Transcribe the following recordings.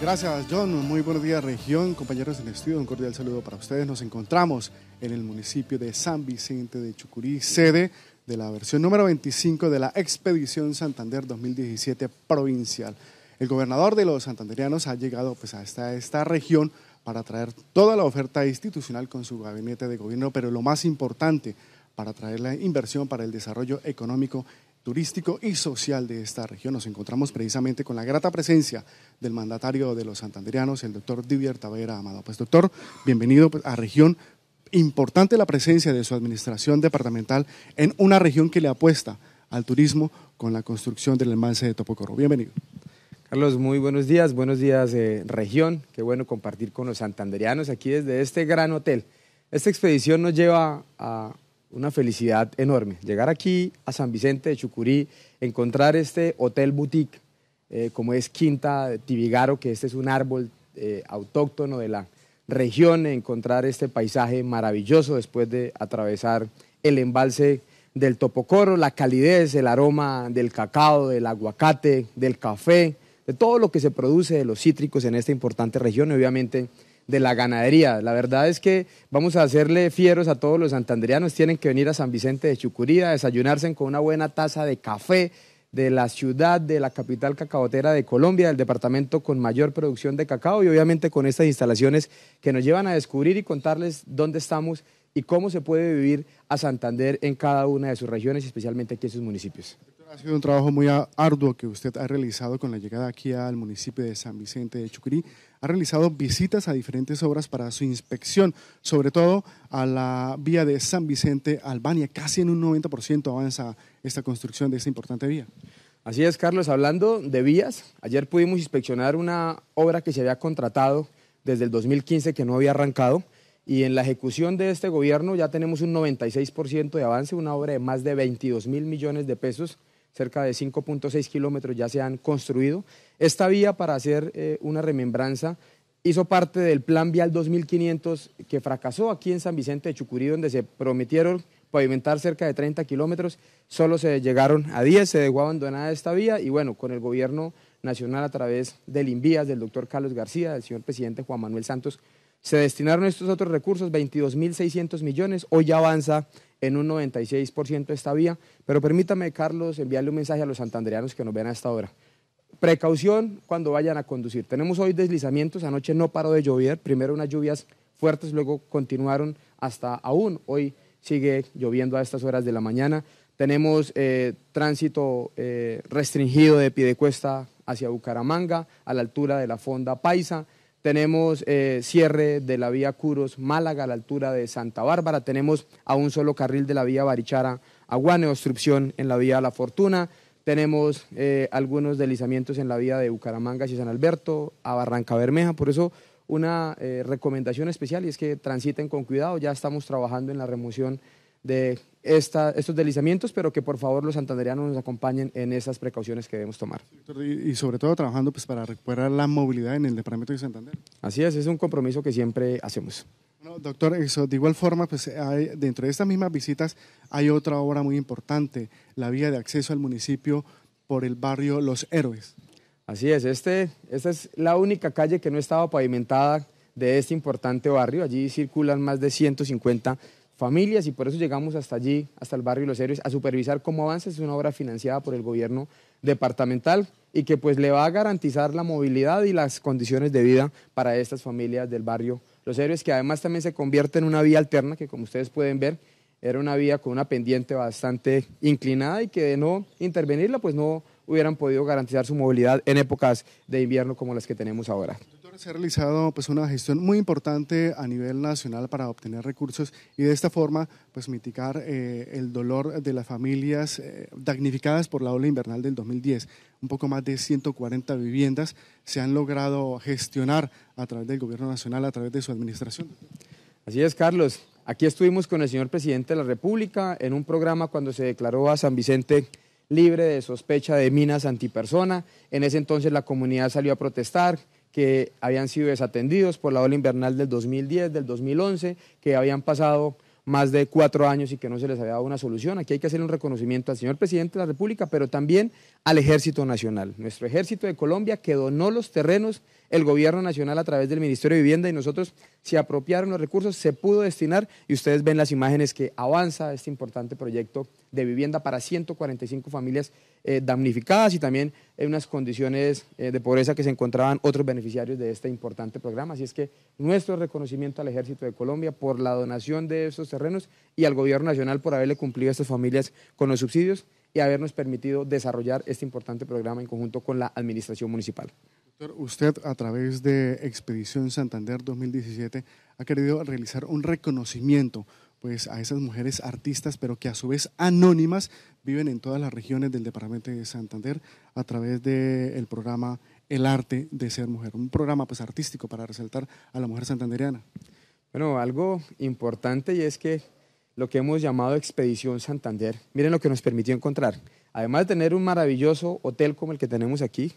Gracias, John. Muy buen día, región. Compañeros en estudio, un cordial saludo para ustedes. Nos encontramos en el municipio de San Vicente de Chucurí, sede de la versión número 25 de la Expedición Santander 2017 provincial. El gobernador de los santanderianos ha llegado pues, a esta, esta región para traer toda la oferta institucional con su gabinete de gobierno, pero lo más importante, para traer la inversión para el desarrollo económico turístico y social de esta región. Nos encontramos precisamente con la grata presencia del mandatario de los santandereanos, el doctor Divierta Tavera Amado. Pues doctor, bienvenido pues, a región. Importante la presencia de su administración departamental en una región que le apuesta al turismo con la construcción del embalse de Topocorro. Bienvenido. Carlos, muy buenos días, buenos días eh, región, qué bueno compartir con los santandereanos aquí desde este gran hotel. Esta expedición nos lleva a una felicidad enorme. Llegar aquí a San Vicente de Chucurí, encontrar este hotel boutique, eh, como es Quinta Tibigaro, que este es un árbol eh, autóctono de la región, encontrar este paisaje maravilloso después de atravesar el embalse del topocoro, la calidez, el aroma del cacao, del aguacate, del café, de todo lo que se produce de los cítricos en esta importante región, obviamente de la ganadería. La verdad es que vamos a hacerle fieros a todos los santandereanos. Tienen que venir a San Vicente de Chucurí a desayunarse con una buena taza de café de la ciudad, de la capital cacaotera de Colombia, del departamento con mayor producción de cacao y obviamente con estas instalaciones que nos llevan a descubrir y contarles dónde estamos y cómo se puede vivir a Santander en cada una de sus regiones, especialmente aquí en sus municipios. Ha sido un trabajo muy arduo que usted ha realizado con la llegada aquí al municipio de San Vicente de Chucurí ha realizado visitas a diferentes obras para su inspección, sobre todo a la vía de San Vicente, Albania. Casi en un 90% avanza esta construcción de esta importante vía. Así es, Carlos, hablando de vías, ayer pudimos inspeccionar una obra que se había contratado desde el 2015 que no había arrancado y en la ejecución de este gobierno ya tenemos un 96% de avance, una obra de más de 22 mil millones de pesos cerca de 5.6 kilómetros ya se han construido. Esta vía, para hacer eh, una remembranza, hizo parte del Plan Vial 2500 que fracasó aquí en San Vicente de Chucurí, donde se prometieron pavimentar cerca de 30 kilómetros, solo se llegaron a 10, se dejó abandonada esta vía y bueno, con el gobierno nacional a través del INVIAS, del doctor Carlos García, del señor presidente Juan Manuel Santos, se destinaron estos otros recursos, 22.600 millones, hoy avanza en un 96% esta vía, pero permítame, Carlos, enviarle un mensaje a los santandereanos que nos vean esta hora. Precaución cuando vayan a conducir. Tenemos hoy deslizamientos, anoche no paró de llover, primero unas lluvias fuertes, luego continuaron hasta aún. Hoy sigue lloviendo a estas horas de la mañana. Tenemos eh, tránsito eh, restringido de Pidecuesta hacia Bucaramanga, a la altura de la Fonda Paisa tenemos eh, cierre de la vía Curos Málaga a la altura de Santa Bárbara, tenemos a un solo carril de la vía Barichara Aguane, obstrucción en la vía La Fortuna, tenemos eh, algunos deslizamientos en la vía de Bucaramanga y San Alberto, a Barranca Bermeja, por eso una eh, recomendación especial es que transiten con cuidado, ya estamos trabajando en la remoción de estos deslizamientos, pero que por favor los santandereanos nos acompañen en esas precauciones que debemos tomar. Y, sobre todo trabajando pues, para recuperar la movilidad en el departamento de Santander. Así es, es un compromiso que siempre hacemos. doctor, de igual forma, pues dentro de estas mismas visitas hay otra obra muy importante, la vía de acceso al municipio por el barrio Los Héroes. Así es, este, esta es la única calle que no estaba pavimentada de este importante barrio. Allí circulan más de 150 familias y por eso llegamos hasta allí, hasta el barrio Los Héroes, a supervisar cómo avanza. Es una obra financiada por el gobierno departamental y que pues le va a garantizar la movilidad y las condiciones de vida para estas familias del barrio Los Héroes, que además también se convierte en una vía alterna que como ustedes pueden ver era una vía con una pendiente bastante inclinada y que de no intervenirla pues no hubieran podido garantizar su movilidad en épocas de invierno como las que tenemos ahora se ha realizado pues, una gestión muy importante a nivel nacional para obtener recursos y de esta forma pues, mitigar eh, el dolor de las familias eh, damnificadas por la ola invernal del 2010. Un poco más de 140 viviendas se han logrado gestionar a través del Gobierno Nacional, a través de su administración. Así es, Carlos. Aquí estuvimos con el señor presidente de la República en un programa cuando se declaró a San Vicente libre de sospecha de minas antipersona. En ese entonces la comunidad salió a protestar, que habían sido desatendidos por la ola invernal del 2010, del 2011, que habían pasado más de cuatro años y que no se les había dado una solución. Aquí hay que hacer un reconocimiento al señor presidente de la República, pero también al Ejército Nacional, nuestro Ejército de Colombia, que donó los terrenos el gobierno nacional a través del Ministerio de Vivienda y nosotros se apropiaron los recursos, se pudo destinar y ustedes ven las imágenes que avanza este importante proyecto de vivienda para 145 familias eh, damnificadas y también en unas condiciones eh, de pobreza que se encontraban otros beneficiarios de este importante programa. Así es que nuestro reconocimiento al Ejército de Colombia por la donación de estos terrenos y al Gobierno Nacional por haberle cumplido a estas familias con los subsidios y habernos permitido desarrollar este importante programa en conjunto con la Administración Municipal usted a través de Expedición Santander 2017 ha querido realizar un reconocimiento pues a esas mujeres artistas, pero que a su vez anónimas viven en todas las regiones del departamento de Santander a través del programa El arte de ser mujer, un programa pues artístico para resaltar a la mujer santanderiana. Bueno, algo importante y es que lo que hemos llamado Expedición Santander, miren lo que nos permitió encontrar. Además de tener un maravilloso hotel como el que tenemos aquí,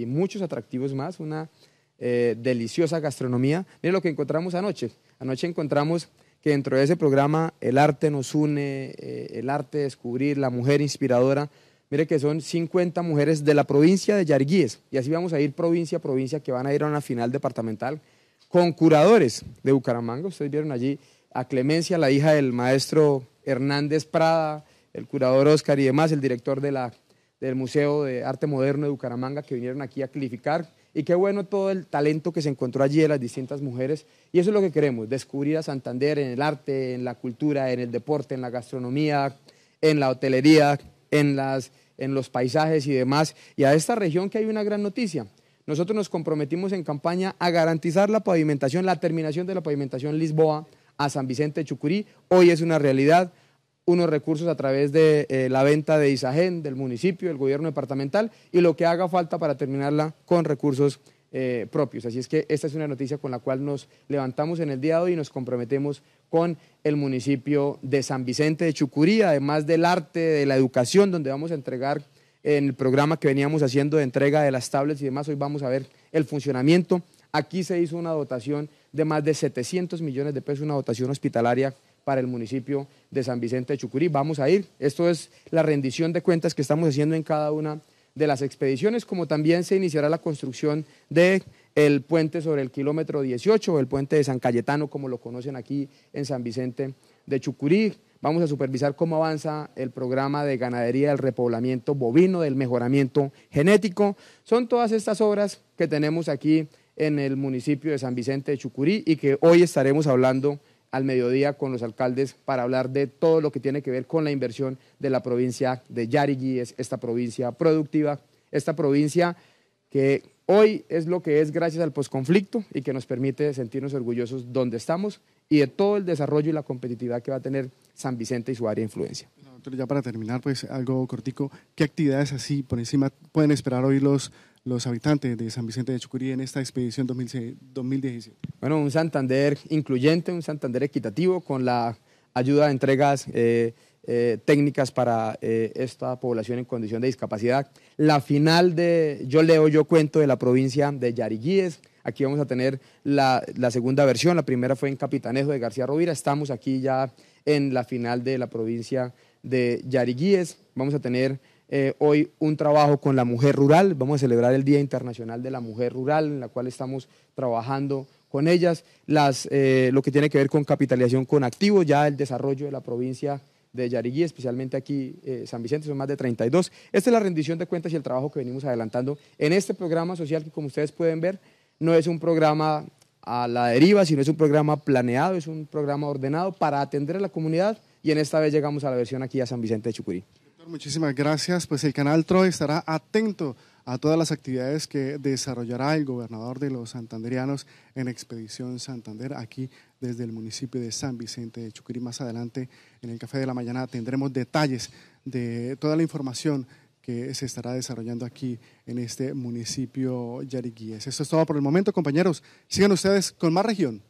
y muchos atractivos más, una eh, deliciosa gastronomía. Mire lo que encontramos anoche. Anoche encontramos que dentro de ese programa El arte nos une, eh, el arte descubrir, la mujer inspiradora. Mire que son 50 mujeres de la provincia de Yarguíes y así vamos a ir provincia a provincia que van a ir a una final departamental con curadores de Bucaramanga. Ustedes vieron allí a Clemencia, la hija del maestro Hernández Prada, el curador Oscar y demás, el director de la del Museo de Arte Moderno de Bucaramanga que vinieron aquí a calificar Y qué bueno todo el talento que se encontró allí de las distintas mujeres. Y eso es lo que queremos, descubrir a Santander en el arte, en la cultura, en el deporte, en la gastronomía, en la hotelería, en, las, en los paisajes y demás. Y a esta región que hay una gran noticia. Nosotros nos comprometimos en campaña a garantizar la pavimentación, la terminación de la pavimentación Lisboa a San Vicente de Chucurí. Hoy es una realidad unos recursos a través de eh, la venta de Isagen, del municipio, del gobierno departamental y lo que haga falta para terminarla con recursos eh, propios. Así es que esta es una noticia con la cual nos levantamos en el día de hoy y nos comprometemos con el municipio de San Vicente de Chucurí, además del arte, de la educación, donde vamos a entregar en el programa que veníamos haciendo de entrega de las tablets y demás, hoy vamos a ver el funcionamiento. Aquí se hizo una dotación de más de 700 millones de pesos, una dotación hospitalaria para el municipio de San Vicente de Chucurí. Vamos a ir, esto es la rendición de cuentas que estamos haciendo en cada una de las expediciones, como también se iniciará la construcción de el puente sobre el kilómetro 18, el puente de San Cayetano, como lo conocen aquí en San Vicente de Chucurí. Vamos a supervisar cómo avanza el programa de ganadería, del repoblamiento bovino, del mejoramiento genético. Son todas estas obras que tenemos aquí en el municipio de San Vicente de Chucurí y que hoy estaremos hablando al mediodía con los alcaldes para hablar de todo lo que tiene que ver con la inversión de la provincia de Yarigui, esta provincia productiva, esta provincia que hoy es lo que es gracias al posconflicto y que nos permite sentirnos orgullosos donde estamos y de todo el desarrollo y la competitividad que va a tener San Vicente y su área de influencia ya para terminar, pues algo cortico, ¿qué actividades así por encima pueden esperar hoy los, los habitantes de San Vicente de Chucurí en esta expedición 2017? Bueno, un Santander incluyente, un Santander equitativo con la ayuda de entregas eh, eh, técnicas para eh, esta población en condición de discapacidad. La final de Yo leo, yo cuento de la provincia de Yariguíes. Aquí vamos a tener la, la segunda versión. La primera fue en Capitanejo de García Rovira. Estamos aquí ya en la final de la provincia de Yariguíes, Vamos a tener eh, hoy un trabajo con la mujer rural. Vamos a celebrar el Día Internacional de la Mujer Rural, en la cual estamos trabajando con ellas. Las, eh, lo que tiene que ver con capitalización con activos, ya el desarrollo de la provincia de Yariguíes, especialmente aquí eh, San Vicente, son más de 32. Esta es la rendición de cuentas y el trabajo que venimos adelantando en este programa social que como ustedes pueden ver no es un programa a la deriva, sino es un programa planeado, es un programa ordenado para atender a la comunidad y en esta vez llegamos a la versión aquí a San Vicente de Chucurí. muchísimas gracias. Pues el canal Troy estará atento a todas las actividades que desarrollará el gobernador de los santanderianos en Expedición Santander, aquí desde el municipio de San Vicente de Chucurí. Más adelante, en el Café de la Mañana, tendremos detalles de toda la información que se estará desarrollando aquí en este municipio yariguíes. Esto es todo por el momento, compañeros. Sigan ustedes con más región.